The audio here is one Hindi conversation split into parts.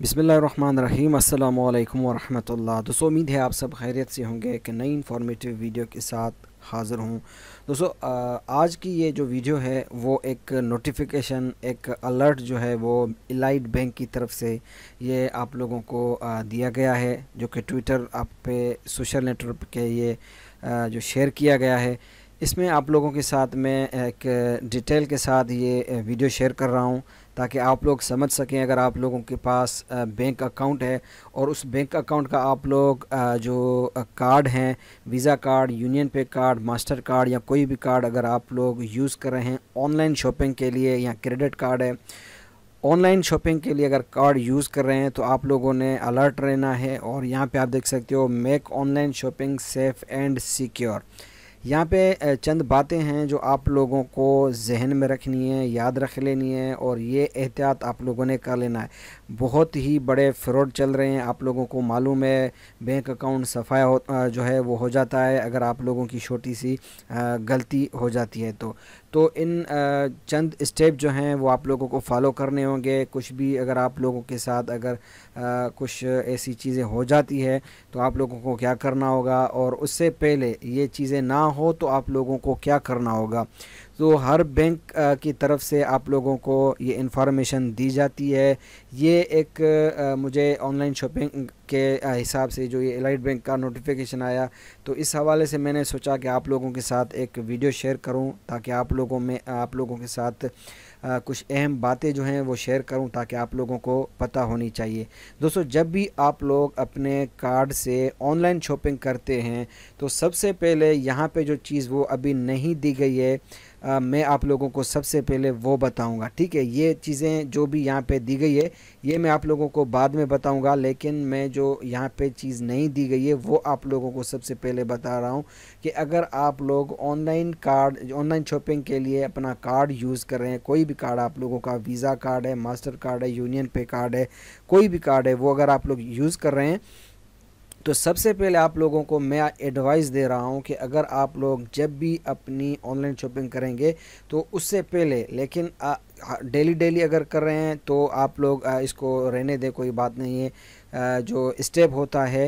बिसमीम अल्लाम वरम् दोस्तों उम्मीद है आप सब खैरियत से होंगे एक नई इन्फॉर्मेटिव वीडियो के साथ हाज़िर हूँ दोस्तों आज की ये जो वीडियो है वो एक नोटिफिकेशन एक अलर्ट जो है वो इलाइट बैंक की तरफ से ये आप लोगों को दिया गया है जो कि ट्विटर आप पे सोशल नेटवर्क के ये जो शेयर किया गया है इसमें आप लोगों के साथ मैं एक डिटेल के साथ ये वीडियो शेयर कर रहा हूँ ताकि आप लोग समझ सकें अगर आप लोगों के पास बैंक अकाउंट है और उस बैंक अकाउंट का आप लोग जो कार्ड हैं Visa card UnionPay card master card या कोई भी कार्ड अगर आप लोग यूज़ कर रहे हैं ऑनलाइन शॉपिंग के लिए या क्रेडिट कार्ड है ऑनलाइन शॉपिंग के लिए अगर कार्ड यूज़ कर रहे हैं तो आप लोगों ने अलर्ट रहना है और यहाँ पर आप देख सकते हो make online shopping safe and secure यहाँ पे चंद बातें हैं जो आप लोगों को जहन में रखनी है याद रख लेनी है और ये एहतियात आप लोगों ने कर लेना है बहुत ही बड़े फ्रॉड चल रहे हैं आप लोगों को मालूम है बैंक अकाउंट सफाया हो जो है वो हो जाता है अगर आप लोगों की छोटी सी गलती हो जाती है तो तो इन चंद स्टेप जो हैं वो आप लोगों को फॉलो करने होंगे कुछ भी अगर आप लोगों के साथ अगर कुछ ऐसी चीज़ें हो जाती है तो आप लोगों को क्या करना होगा और उससे पहले ये चीज़ें ना हो तो आप लोगों को क्या करना होगा तो हर बैंक की तरफ से आप लोगों को ये इंफॉर्मेशन दी जाती है ये एक मुझे ऑनलाइन शॉपिंग के हिसाब से जो ये एलाइट बैंक का नोटिफिकेशन आया तो इस हवाले से मैंने सोचा कि आप लोगों के साथ एक वीडियो शेयर करूं ताकि आप लोगों में आप लोगों के साथ कुछ अहम बातें जो हैं वो शेयर करूं ताकि आप लोगों को पता होनी चाहिए दोस्तों जब भी आप लोग अपने कार्ड से ऑनलाइन शॉपिंग करते हैं तो सबसे पहले यहाँ पर जो चीज़ वो अभी नहीं दी गई है आ, मैं आप लोगों को सबसे पहले वो बताऊंगा ठीक है ये चीज़ें जो भी यहाँ पे दी गई है ये मैं आप लोगों को बाद में बताऊंगा लेकिन मैं जो यहाँ पे चीज़ नहीं दी गई है वो आप लोगों को सबसे पहले बता रहा हूँ कि अगर आप लोग ऑनलाइन कार्ड ऑनलाइन शॉपिंग के लिए अपना कार्ड यूज़ कर रहे हैं कोई भी कार्ड आप लोगों का वीज़ा कार्ड है मास्टर कार्ड है यूनियन पे कार्ड है कोई भी कार्ड है वो अगर आप लोग यूज़ कर रहे हैं तो सबसे पहले आप लोगों को मैं एडवाइस दे रहा हूँ कि अगर आप लोग जब भी अपनी ऑनलाइन शॉपिंग करेंगे तो उससे पहले लेकिन डेली डेली अगर कर रहे हैं तो आप लोग इसको रहने दें कोई बात नहीं है जो स्टेप होता है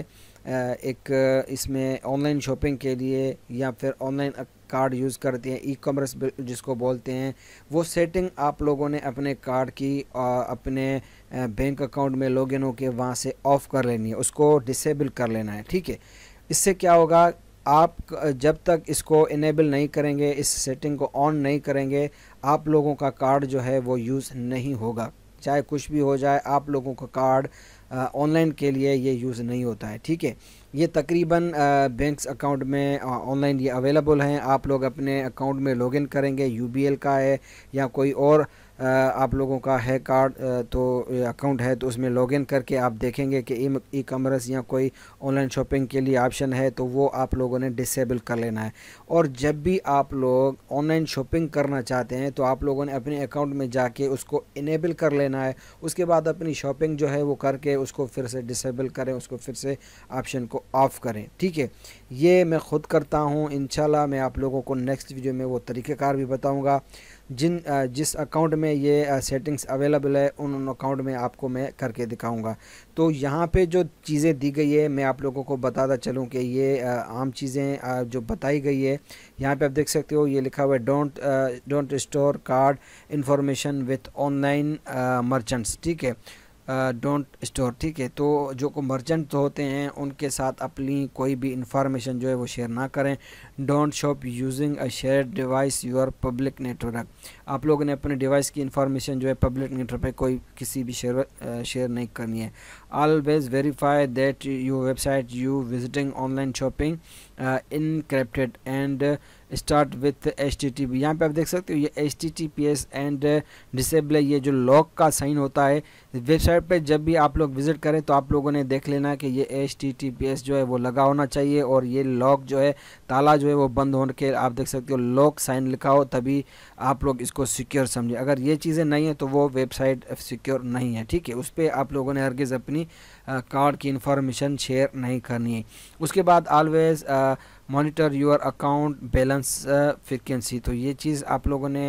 एक इसमें ऑनलाइन शॉपिंग के लिए या फिर ऑनलाइन कार्ड यूज़ करते हैं ई कॉमर्स जिसको बोलते हैं वो सेटिंग आप लोगों ने अपने कार्ड की और अपने बैंक अकाउंट में लॉगिन होकर वहाँ से ऑफ़ कर लेनी है उसको डिसेबल कर लेना है ठीक है इससे क्या होगा आप जब तक इसको इनेबल नहीं करेंगे इस सेटिंग को ऑन नहीं करेंगे आप लोगों का कार्ड जो है वो यूज़ नहीं होगा चाहे कुछ भी हो जाए आप लोगों का कार्ड ऑनलाइन के लिए ये यूज़ नहीं होता है ठीक है ये तकरीबन बैंक्स अकाउंट में ऑनलाइन ये अवेलेबल हैं आप लोग अपने अकाउंट में लॉगिन करेंगे यूबीएल का है या कोई और आप लोगों का है कार्ड तो अकाउंट है तो उसमें लॉगिन करके आप देखेंगे कि ई कॉमर्स या कोई ऑनलाइन शॉपिंग के लिए ऑप्शन है तो वो आप लोगों ने डिसेबल कर लेना है और जब भी आप लोग ऑनलाइन शॉपिंग करना चाहते हैं तो आप लोगों ने अपने अकाउंट में जाके उसको इनेबल कर लेना है उसके बाद अपनी शॉपिंग जो है वो करके उसको फिर से डिसेबल करें उसको फिर से ऑप्शन को ऑफ़ करें ठीक है ये मैं ख़ुद करता हूँ इन मैं आप लोगों को नेक्स्ट वीडियो में वो तरीक़ेकार भी बताऊँगा जिन जिस अकाउंट में ये सेटिंग्स अवेलेबल है उन उन अकाउंट में आपको मैं करके दिखाऊंगा तो यहाँ पे जो चीज़ें दी गई है मैं आप लोगों को बताता चलूँ कि ये आम चीज़ें जो बताई गई है यहाँ पे आप देख सकते हो ये लिखा हुआ है don't don't store card information with online merchants ठीक है डोंट स्टोर ठीक है तो जो को मर्चेंट तो होते हैं उनके साथ अपनी कोई भी इंफॉर्मेशन जो है वो शेयर ना करें don't shop using a share device your public network आप लोगों ने अपने डिवाइस की इंफॉर्मेशन जो है पब्लिक नेटवर्क पे कोई किसी भी शेयर शेयर नहीं करनी है always verify that you website you visiting online shopping encrypted and start with H T T P यहाँ पर आप देख सकते हो ये H T T P S and disable ये जो लॉक का साइन होता है वेबसाइट पे जब भी आप लोग विजिट करें तो आप लोगों ने देख लेना कि ये H T T P S जो है वो लगा होना चाहिए और ये लॉक जो है ताला जो है वो बंद होने के आप देख सकते हो लॉक साइन लिखा हो तभी आप लोग इसको सिक्योर समझें अगर ये चीज़ें नहीं हैं तो वो वेबसाइट सिक्योर नहीं है ठीक है उस पर आप लोगों ने हरगिज़ अपनी कार्ड की इंफॉर्मेशन शेयर नहीं करनी है उसके बाद always monitor your account balance frequency तो ये चीज़ आप लोगों ने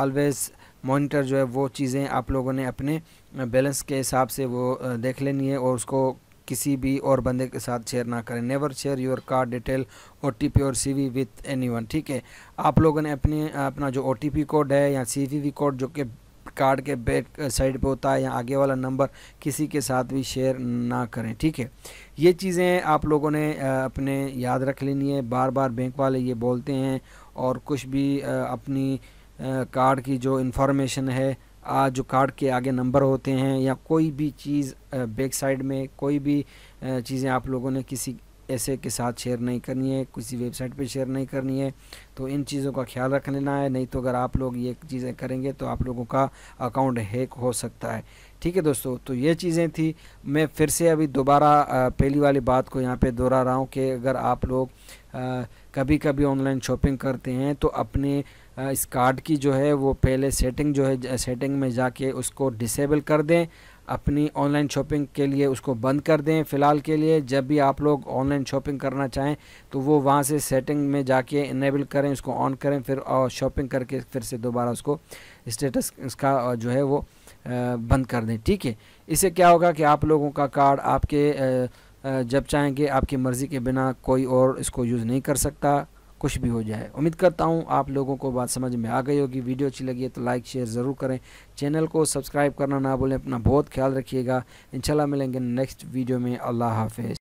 ऑलवेज़ uh, मॉनिटर जो है वो चीज़ें आप लोगों ने अपने बैलेंस uh, के हिसाब से वो uh, देख लेनी है और उसको किसी भी और बंदे के साथ शेयर ना करें never share your card detail O T और सी वी विथ एनी ठीक है आप लोगों ने अपने अपना जो ओ कोड है या सी कोड जो कि कार्ड के बैक साइड पे होता है या आगे वाला नंबर किसी के साथ भी शेयर ना करें ठीक है ये चीज़ें आप लोगों ने अपने याद रख लेनी है बार बार बैंक वाले ये बोलते हैं और कुछ भी अपनी कार्ड की जो इन्फॉर्मेशन है आज जो कार्ड के आगे नंबर होते हैं या कोई भी चीज़ बैक साइड में कोई भी चीज़ें आप लोगों ने किसी ऐसे के साथ शेयर नहीं करनी है किसी वेबसाइट पे शेयर नहीं करनी है तो इन चीज़ों का ख्याल रख लेना है नहीं तो अगर आप लोग ये चीज़ें करेंगे तो आप लोगों का अकाउंट हैक हो सकता है ठीक है दोस्तों तो ये चीज़ें थी मैं फिर से अभी दोबारा पहली वाली बात को यहाँ पे दोहरा रहा हूँ कि अगर आप लोग कभी कभी ऑनलाइन शॉपिंग करते हैं तो अपने इस कार्ड की जो है वो पहले सेटिंग जो है सेटिंग में जाके उसको डिसेबल कर दें अपनी ऑनलाइन शॉपिंग के लिए उसको बंद कर दें फ़िलहाल के लिए जब भी आप लोग ऑनलाइन शॉपिंग करना चाहें तो वो वहाँ से सेटिंग में जाके इनेबल करें उसको ऑन करें फिर और शॉपिंग करके फिर से दोबारा उसको स्टेटस इसका जो है वो बंद कर दें ठीक है इससे क्या होगा कि आप लोगों का कार्ड आपके जब चाहेंगे आपकी मर्ज़ी के बिना कोई और इसको यूज़ नहीं कर सकता कुछ भी हो जाए उम्मीद करता हूँ आप लोगों को बात समझ में आ गई होगी वीडियो अच्छी लगी है तो लाइक शेयर ज़रूर करें चैनल को सब्सक्राइब करना ना भूलें अपना बहुत ख्याल रखिएगा इंशाल्लाह मिलेंगे नेक्स्ट वीडियो में अल्लाह हाफिज़